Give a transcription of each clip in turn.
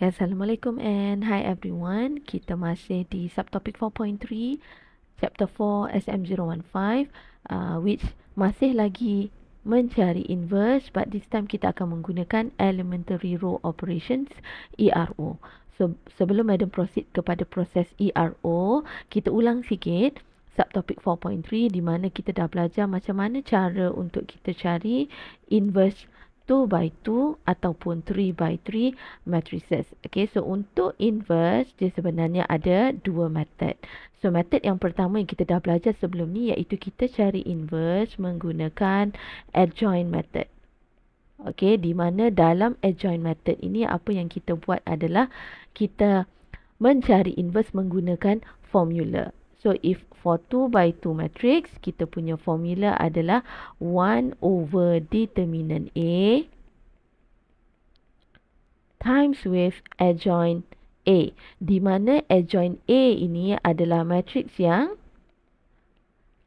Ya, Assalamualaikum and hi everyone. Kita masih di subtopik 4.3, chapter 4 SM015 uh, which masih lagi mencari inverse but this time kita akan menggunakan elementary row operations ERO. So, sebelum Madam proceed kepada proses ERO, kita ulang sikit subtopik 4.3 di mana kita dah belajar macam mana cara untuk kita cari inverse 2 by 2 ataupun 3 by 3 matrices. Okay, so untuk inverse, dia sebenarnya ada dua method. So, method yang pertama yang kita dah belajar sebelum ni iaitu kita cari inverse menggunakan adjoint method. Okay, di mana dalam adjoint method ini apa yang kita buat adalah kita mencari inverse menggunakan formula. So if for 2 by 2 matrix, kita punya formula adalah 1 over determinant A times with adjoint A. Di mana adjoint A ini adalah matrix yang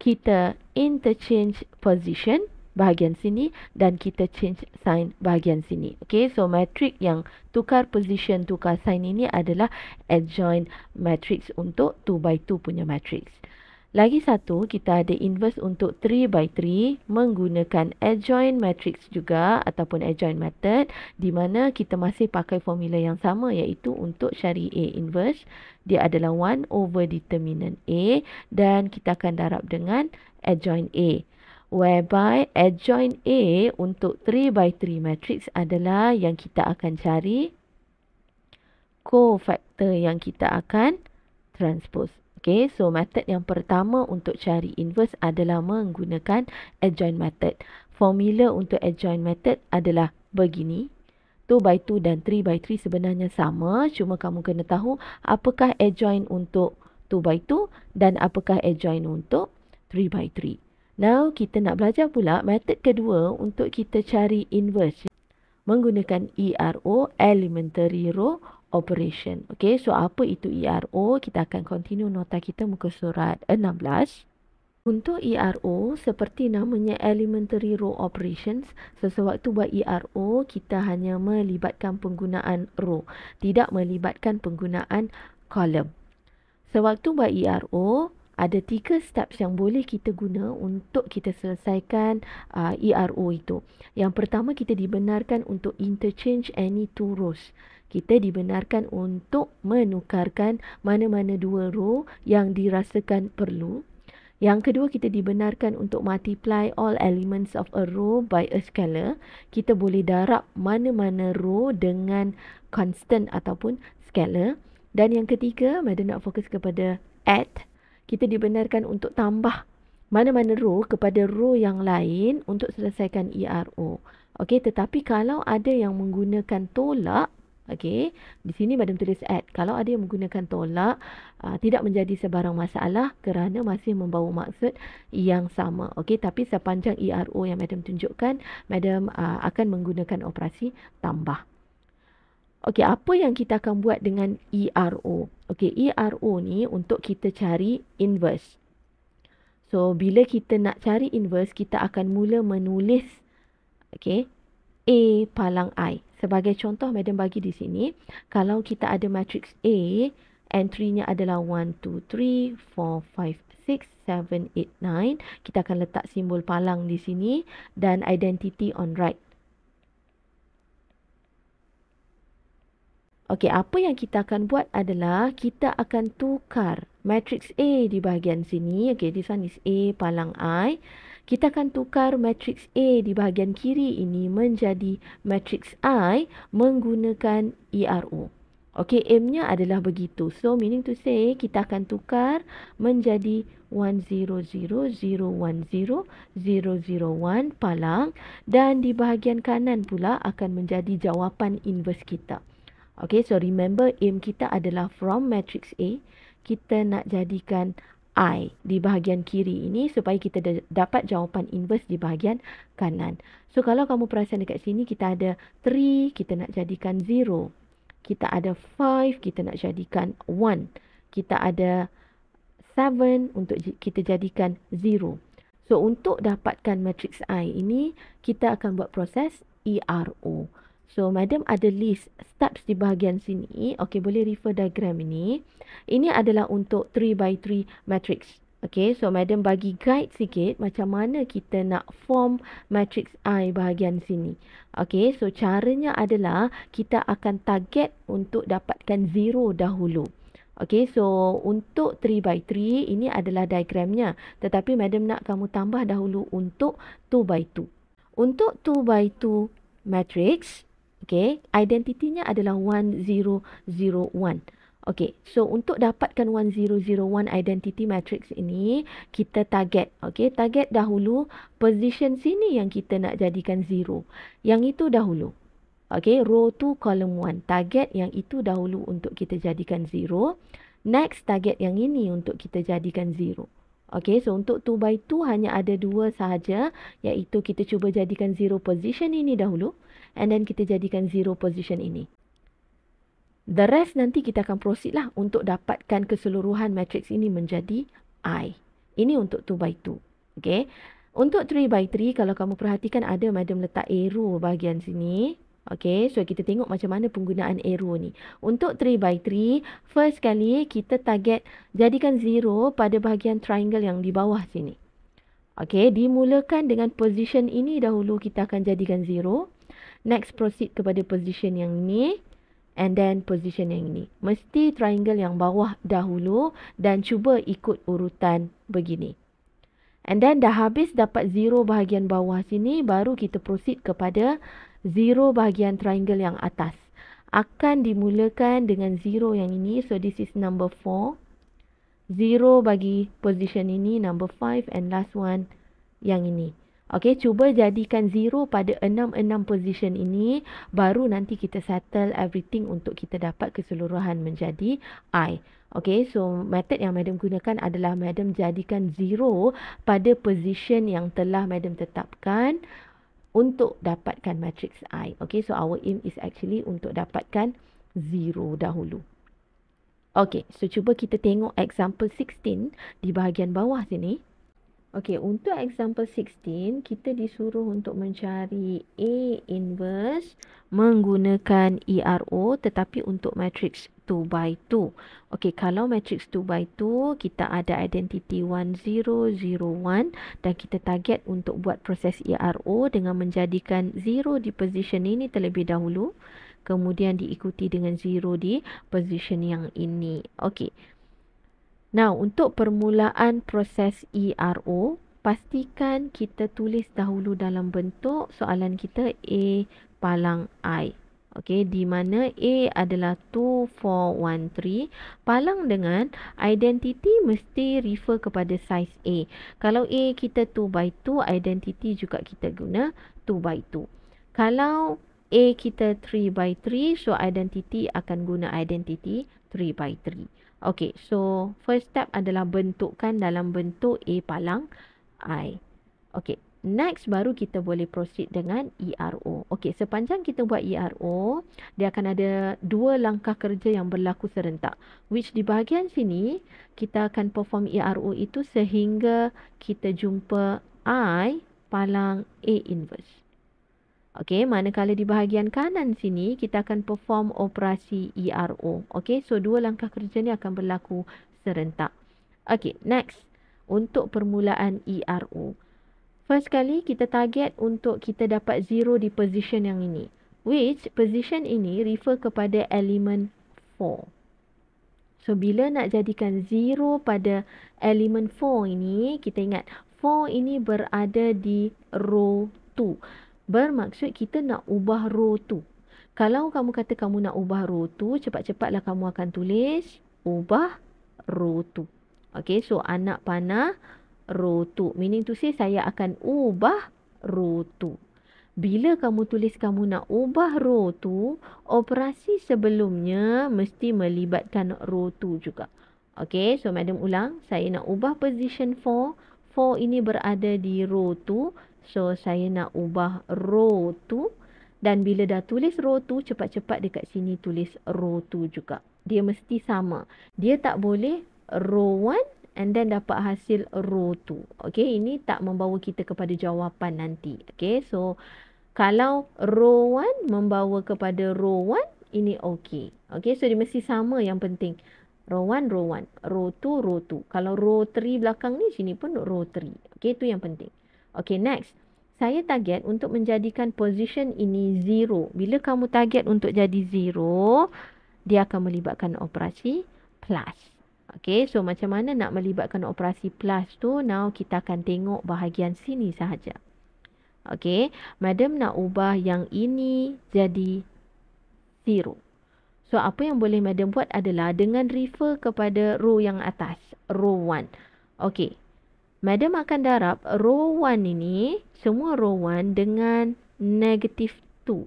kita interchange position bahagian sini dan kita change sign bahagian sini. Okay, so matrix yang tukar position, tukar sign ini adalah adjoint matrix untuk 2 by 2 punya matrix. Lagi satu, kita ada inverse untuk 3 by 3 menggunakan adjoint matrix juga ataupun adjoint method di mana kita masih pakai formula yang sama iaitu untuk syari A inverse. Dia adalah 1 over determinant A dan kita akan darab dengan adjoint A whereby adjoint A untuk 3 by 3 matrix adalah yang kita akan cari cofactor yang kita akan transpose. Okay, so method yang pertama untuk cari inverse adalah menggunakan adjoint method. Formula untuk adjoint method adalah begini. 2 by 2 dan 3 by 3 sebenarnya sama. Cuma kamu kena tahu apakah adjoint untuk 2 by 2 dan apakah adjoint untuk 3 by 3. Now, kita nak belajar pula method kedua untuk kita cari inverse. Menggunakan ERO, elementary row operation. Okay, so apa itu ERO? Kita akan continue nota kita muka surat 16. Untuk ERO, seperti namanya elementary row operations, sesewaktu buat ERO, kita hanya melibatkan penggunaan row, tidak melibatkan penggunaan column. Sewaktu buat ERO, ada tiga steps yang boleh kita guna untuk kita selesaikan uh, ERO itu. Yang pertama kita dibenarkan untuk interchange any two rows. Kita dibenarkan untuk menukarkan mana-mana dua row yang dirasakan perlu. Yang kedua kita dibenarkan untuk multiply all elements of a row by a scalar. Kita boleh darab mana-mana row dengan constant ataupun scalar. Dan yang ketiga, Madan nak fokus kepada add kita dibenarkan untuk tambah mana-mana row kepada row yang lain untuk selesaikan ERO. Okey, tetapi kalau ada yang menggunakan tolak, okey, di sini madam tulis add. Kalau ada yang menggunakan tolak, aa, ah, tidak menjadi sebarang masalah kerana masih membawa maksud yang sama. Okey, tapi sepanjang ERO yang madam tunjukkan, madam aa, ah, akan menggunakan operasi tambah. Okey, apa yang kita akan buat dengan ERO? Okey, ERO ni untuk kita cari inverse. So, bila kita nak cari inverse, kita akan mula menulis okey, A palang I. Sebagai contoh, Madam bagi di sini, kalau kita ada matrix A, entry-nya adalah 1, 2, 3, 4, 5, 6, 7, 8, 9. Kita akan letak simbol palang di sini dan identity on right. Okey, apa yang kita akan buat adalah kita akan tukar matriks A di bahagian sini. Okey, this one is A palang I. Kita akan tukar matriks A di bahagian kiri ini menjadi matriks I menggunakan ERO. Okey, aimnya adalah begitu. So, meaning to say, kita akan tukar menjadi 100010001 palang dan di bahagian kanan pula akan menjadi jawapan invers kita. Okay, so remember aim kita adalah from matrix A, kita nak jadikan I di bahagian kiri ini supaya kita dapat jawapan inverse di bahagian kanan. So, kalau kamu perasan dekat sini, kita ada 3, kita nak jadikan 0. Kita ada 5, kita nak jadikan 1. Kita ada 7, untuk kita jadikan 0. So, untuk dapatkan matrix I ini, kita akan buat proses ERO. So, madam ada list steps di bahagian sini. Okey, boleh refer diagram ini. Ini adalah untuk 3 by 3 matrix. Okey, so madam bagi guide sikit macam mana kita nak form matrix I bahagian sini. Okey, so caranya adalah kita akan target untuk dapatkan 0 dahulu. Okey, so untuk 3 by 3 ini adalah diagramnya. Tetapi madam nak kamu tambah dahulu untuk 2 by 2. Untuk 2 by 2 matrix, Okay, identitinya adalah 1001. Okay, so untuk dapatkan 1001 identity matrix ini, kita target. Okay, target dahulu position sini yang kita nak jadikan 0. Yang itu dahulu. Okay, row 2 column 1. Target yang itu dahulu untuk kita jadikan 0. Next target yang ini untuk kita jadikan 0. Okay, so untuk 2 by 2 hanya ada dua sahaja iaitu kita cuba jadikan zero position ini dahulu and then kita jadikan zero position ini. The rest nanti kita akan proceed lah untuk dapatkan keseluruhan matrix ini menjadi I. Ini untuk 2 by 2. Okay. Untuk 3 by 3, kalau kamu perhatikan ada madam letak arrow bahagian sini. Okay, so kita tengok macam mana penggunaan arrow ni. Untuk 3 by 3, first kali kita target jadikan zero pada bahagian triangle yang di bawah sini. Okay, dimulakan dengan position ini dahulu kita akan jadikan zero. Next proceed kepada position yang ni and then position yang ni. Mesti triangle yang bawah dahulu dan cuba ikut urutan begini. And then dah habis dapat zero bahagian bawah sini baru kita proceed kepada zero bahagian triangle yang atas. Akan dimulakan dengan zero yang ini so this is number four. Zero bagi position ini, number five and last one yang ini. Okey, cuba jadikan zero pada enam-enam position ini baru nanti kita settle everything untuk kita dapat keseluruhan menjadi I. Okey, so method yang madam gunakan adalah madam jadikan zero pada position yang telah madam tetapkan untuk dapatkan matrix I. Okey, so our aim is actually untuk dapatkan zero dahulu. Okey, so cuba kita tengok example 16 di bahagian bawah sini. Okey, untuk example 16, kita disuruh untuk mencari A inverse menggunakan ERO tetapi untuk matrix 2 by 2. Okey, kalau matrix 2 by 2, kita ada identiti 1, 0, 0, 1 dan kita target untuk buat proses ERO dengan menjadikan 0 di position ini terlebih dahulu. Kemudian diikuti dengan 0 di position yang ini. Okey. Nah, untuk permulaan proses ERO, pastikan kita tulis dahulu dalam bentuk soalan kita A palang I. Okey, di mana A adalah 2, 4, 1, 3 palang dengan identiti mesti refer kepada size A. Kalau A kita 2 by 2, identiti juga kita guna 2 by 2. Kalau A kita 3 by 3. So, identity akan guna identity 3 by 3. Okay. So, first step adalah bentukkan dalam bentuk A palang I. Okay. Next, baru kita boleh proceed dengan ERO. Okay. Sepanjang kita buat ERO, dia akan ada dua langkah kerja yang berlaku serentak. Which di bahagian sini, kita akan perform ERO itu sehingga kita jumpa I palang A inverse. Okey, manakala di bahagian kanan sini kita akan perform operasi ERO. Okey, so dua langkah kerja ni akan berlaku serentak. Okey, next untuk permulaan ERO. First kali kita target untuk kita dapat zero di position yang ini. Which position ini refer kepada elemen 4. So bila nak jadikan zero pada elemen 4 ini, kita ingat 4 ini berada di row 2. Bermaksud kita nak ubah row tu. Kalau kamu kata kamu nak ubah row tu, cepat-cepatlah kamu akan tulis ubah row tu. Okay, so anak panah row tu. Meaning to say saya akan ubah row tu. Bila kamu tulis kamu nak ubah row tu, operasi sebelumnya mesti melibatkan row tu juga. Okay, so madam ulang. Saya nak ubah position 4. 4 ini berada di row 2. So saya nak ubah row tu dan bila dah tulis row tu cepat-cepat dekat sini tulis row tu juga. Dia mesti sama. Dia tak boleh row 1 and then dapat hasil row 2. Okay ini tak membawa kita kepada jawapan nanti. Okay so kalau row 1 membawa kepada row 1 ini okay. Okay so dia mesti sama yang penting. Row 1, row 1. Row 2, row 2. Kalau row 3 belakang ni sini pun row 3. Okay tu yang penting. Okay, next. Saya target untuk menjadikan position ini zero. Bila kamu target untuk jadi zero, dia akan melibatkan operasi plus. Okay, so macam mana nak melibatkan operasi plus tu? Now, kita akan tengok bahagian sini sahaja. Okay, madam nak ubah yang ini jadi zero. So, apa yang boleh madam buat adalah dengan refer kepada row yang atas, row 1. Okay, Madam akan darab row 1 ini, semua row 1 dengan negative 2.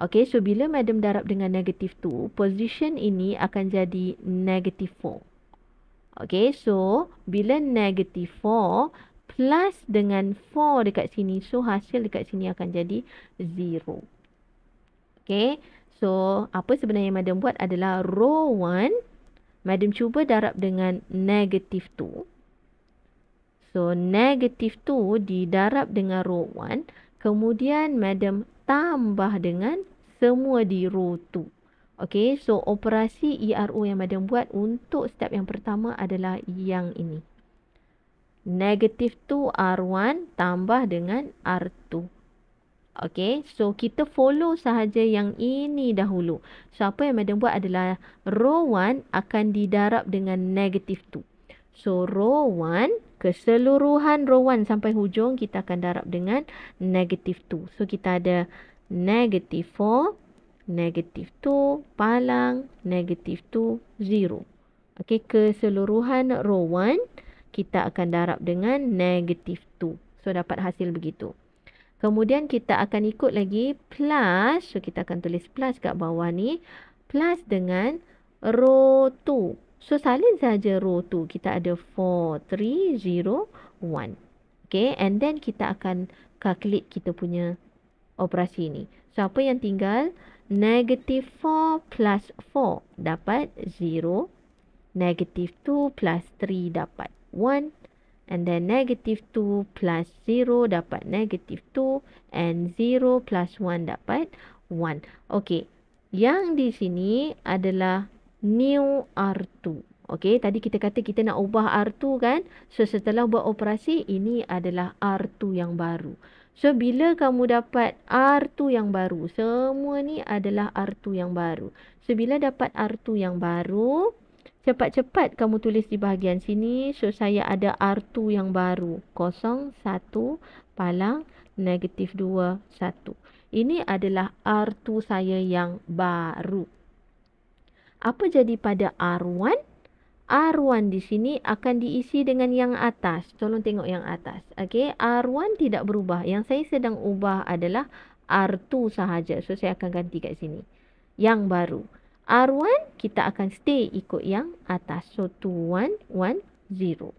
Okay, so bila madam darab dengan negative 2, position ini akan jadi negative 4. Okay, so bila negative 4 plus dengan 4 dekat sini, so hasil dekat sini akan jadi 0. Okay, so apa sebenarnya madam buat adalah row 1, madam cuba darab dengan negative 2. So, negative 2 didarab dengan row 1. Kemudian, madam tambah dengan semua di row 2. Okay, so operasi ERO yang madam buat untuk step yang pertama adalah yang ini. Negative 2 R1 tambah dengan R2. Okay, so kita follow sahaja yang ini dahulu. So, apa yang madam buat adalah row 1 akan didarab dengan negative 2. So row 1 keseluruhan row 1 sampai hujung kita akan darab dengan negative 2. So kita ada negative 4, negative 2, palang, negative 2, 0. Okay keseluruhan row 1 kita akan darab dengan negative 2. So dapat hasil begitu. Kemudian kita akan ikut lagi plus. So kita akan tulis plus kat bawah ni. Plus dengan row 2. So salin saja row tu kita ada 4 3 0 1. Okay, and then kita akan calculate kita punya operasi ni. So apa yang tinggal? Negative 4 plus 4 dapat 0. Negative 2 plus 3 dapat 1. And then negative 2 plus 0 dapat negative 2. And 0 plus 1 dapat 1. Okay. Yang di sini adalah new R2. Okey, tadi kita kata kita nak ubah R2 kan? So, setelah buat operasi, ini adalah R2 yang baru. So, bila kamu dapat R2 yang baru, semua ni adalah R2 yang baru. So, bila dapat R2 yang baru, cepat-cepat kamu tulis di bahagian sini. So, saya ada R2 yang baru. 0, 1, palang, negatif 2, 1. Ini adalah R2 saya yang baru apa jadi pada R1? R1 di sini akan diisi dengan yang atas. Tolong tengok yang atas. Okey, R1 tidak berubah. Yang saya sedang ubah adalah R2 sahaja. So, saya akan ganti kat sini. Yang baru. R1 kita akan stay ikut yang atas. So, 2, 1, 0.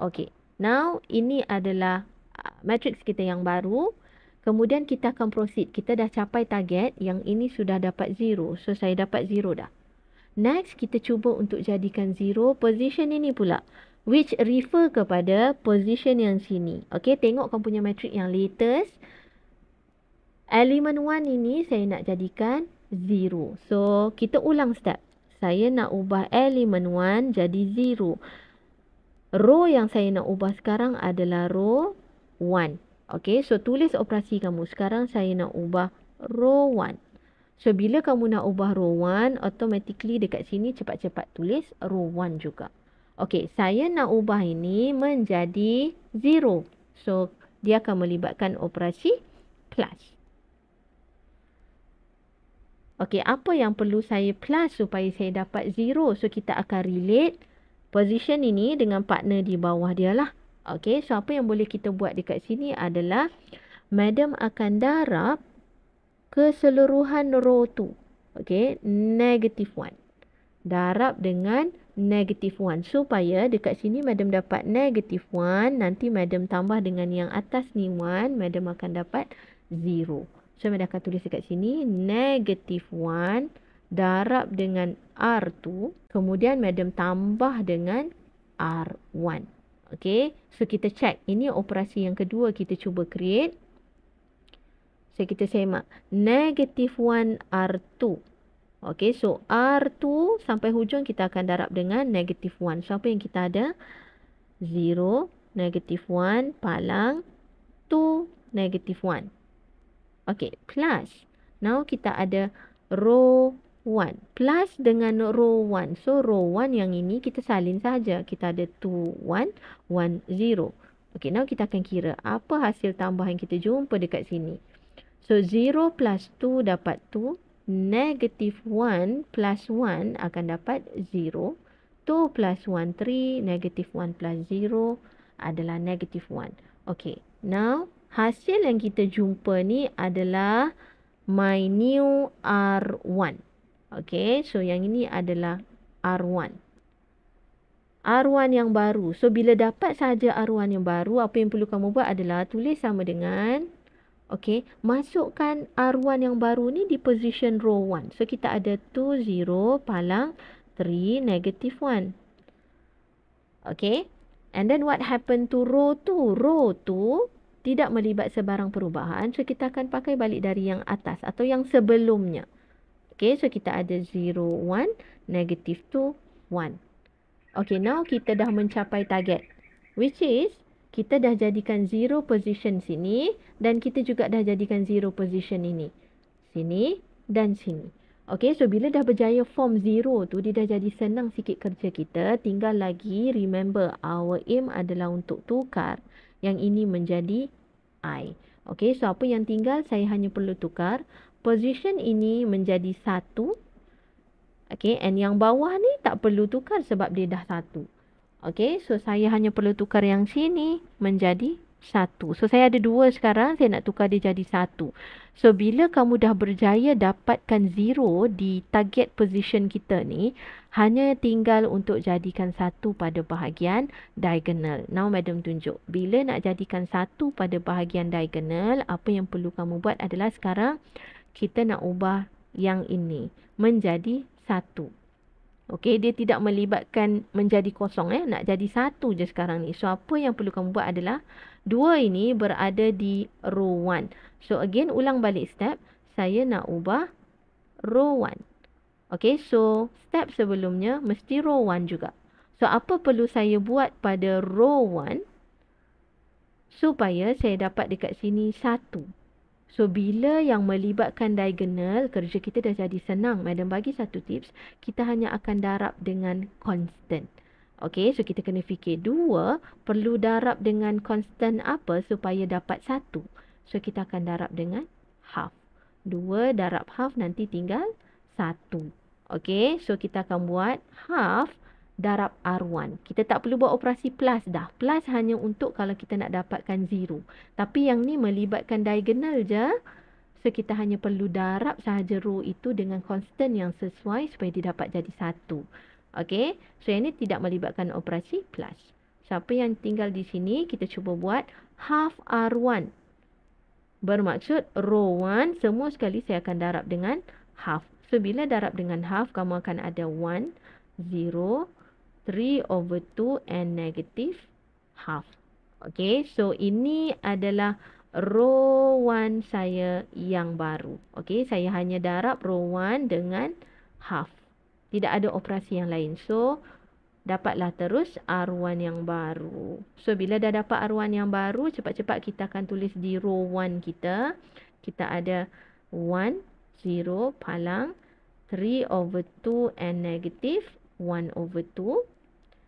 Okey, now ini adalah uh, matrix kita yang baru. Kemudian kita akan proceed. Kita dah capai target yang ini sudah dapat 0. So, saya dapat 0 dah. Next, kita cuba untuk jadikan zero position ini pula. Which refer kepada position yang sini. Okay, tengok kau punya matrix yang latest. Element 1 ini saya nak jadikan 0. So, kita ulang step. Saya nak ubah element 1 jadi 0. Row yang saya nak ubah sekarang adalah row 1. Okay, so tulis operasi kamu. Sekarang saya nak ubah row 1. So bila kamu nak ubah row 1 automatically dekat sini cepat-cepat tulis row 1 juga. Okey, saya nak ubah ini menjadi 0. So dia akan melibatkan operasi plus. Okey, apa yang perlu saya plus supaya saya dapat 0? So kita akan relate position ini dengan partner di bawah dia lah. Okey, so apa yang boleh kita buat dekat sini adalah madam akan darab keseluruhan row tu. okey, negative one. Darab dengan negative one. Supaya dekat sini madam dapat negative one. Nanti madam tambah dengan yang atas ni one. Madam akan dapat zero. So, madam akan tulis dekat sini negative one. Darab dengan R2. Kemudian madam tambah dengan R1. okey. So, kita check. Ini operasi yang kedua kita cuba create. So, kita semak. Negative 1 R2. Okay, so R2 sampai hujung kita akan darab dengan negative 1. So, apa yang kita ada? 0, negative 1, palang, 2, negative 1. Okay, plus. Now, kita ada row 1. Plus dengan row 1. So, row 1 yang ini kita salin saja. Kita ada 2, 1, 1, 0. Okay, now kita akan kira apa hasil tambahan kita jumpa dekat sini. So 0 plus 2 dapat 2. Negative 1 plus 1 akan dapat 0. 2 plus 1, 3. Negative 1 plus 0 adalah negative 1. Okay. Now, hasil yang kita jumpa ni adalah my new R1. Okay. So yang ini adalah R1. R1 yang baru. So, bila dapat saja R1 yang baru, apa yang perlu kamu buat adalah tulis sama dengan Okey, masukkan R1 yang baru ni di position row 1. So kita ada 2 0 palang 3 negative 1. Okey. And then what happen to row 2? Row 2 tidak melibat sebarang perubahan. So kita akan pakai balik dari yang atas atau yang sebelumnya. Okey, so kita ada 0 1 negative 2 1. Okey, now kita dah mencapai target which is kita dah jadikan zero position sini dan kita juga dah jadikan zero position ini. Sini dan sini. Okey, so bila dah berjaya form zero tu, dia dah jadi senang sikit kerja kita. Tinggal lagi, remember, our aim adalah untuk tukar. Yang ini menjadi I. Okey, so apa yang tinggal, saya hanya perlu tukar. Position ini menjadi satu. Okey, and yang bawah ni tak perlu tukar sebab dia dah satu. Okey, so saya hanya perlu tukar yang sini menjadi satu. So saya ada dua sekarang, saya nak tukar dia jadi satu. So bila kamu dah berjaya dapatkan zero di target position kita ni, hanya tinggal untuk jadikan satu pada bahagian diagonal. Now madam tunjuk. Bila nak jadikan satu pada bahagian diagonal, apa yang perlu kamu buat adalah sekarang kita nak ubah yang ini menjadi satu. Okey, dia tidak melibatkan menjadi kosong eh, nak jadi satu je sekarang ni. So apa yang perlu kamu buat adalah dua ini berada di row 1. So again ulang balik step, saya nak ubah row 1. Okey, so step sebelumnya mesti row 1 juga. So apa perlu saya buat pada row 1 supaya saya dapat dekat sini satu. So bila yang melibatkan diagonal, kerja kita dah jadi senang. Madam bagi satu tips, kita hanya akan darab dengan constant. Okay, so kita kena fikir dua, perlu darab dengan constant apa supaya dapat satu. So kita akan darab dengan half. Dua darab half nanti tinggal satu. Okay, so kita akan buat half darab R1. Kita tak perlu buat operasi plus dah. Plus hanya untuk kalau kita nak dapatkan 0. Tapi yang ni melibatkan diagonal je. So kita hanya perlu darab sahaja row itu dengan constant yang sesuai supaya dia dapat jadi satu. Okey? So yang ni tidak melibatkan operasi plus. Siapa yang tinggal di sini, kita cuba buat half R1. Bermaksud row 1, semua sekali saya akan darab dengan half. So, bila darab dengan half, kamu akan ada 1, 3 over 2 and negative half. Okay, so ini adalah row 1 saya yang baru. Okay, saya hanya darab row 1 dengan half. Tidak ada operasi yang lain. So, dapatlah terus R1 yang baru. So, bila dah dapat R1 yang baru, cepat-cepat kita akan tulis di row 1 kita. Kita ada 1, 0, palang, 3 over 2 and negative 1 over 2.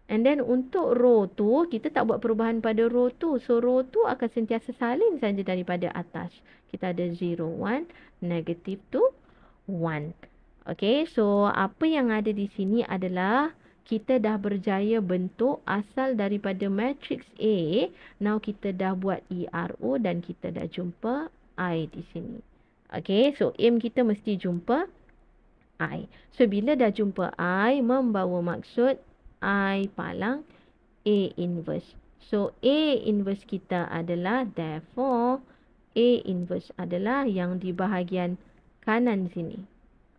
And then untuk row tu, kita tak buat perubahan pada row tu. So, row tu akan sentiasa saling saja daripada atas. Kita ada 0, 1, negative tu 1. Okay, so apa yang ada di sini adalah kita dah berjaya bentuk asal daripada matrix A. Now, kita dah buat ERO dan kita dah jumpa I di sini. Okay, so m kita mesti jumpa I. So, bila dah jumpa I, membawa maksud I palang A inverse. So, A inverse kita adalah therefore A inverse adalah yang di bahagian kanan sini.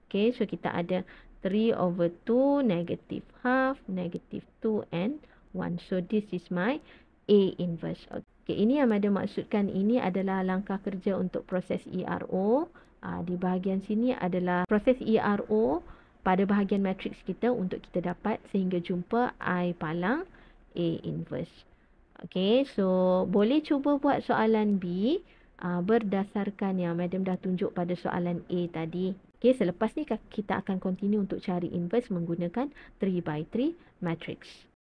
Okay, so kita ada 3 over 2, negative half, negative 2 and 1. So, this is my A inverse. Okay, ini yang ada maksudkan ini adalah langkah kerja untuk proses ERO. Uh, ah, di bahagian sini adalah proses ERO pada bahagian matriks kita untuk kita dapat sehingga jumpa I palang A inverse. Okay, so boleh cuba buat soalan B uh, berdasarkan yang Madam dah tunjuk pada soalan A tadi. Okay, selepas ni kita akan continue untuk cari inverse menggunakan 3 by 3 matrix.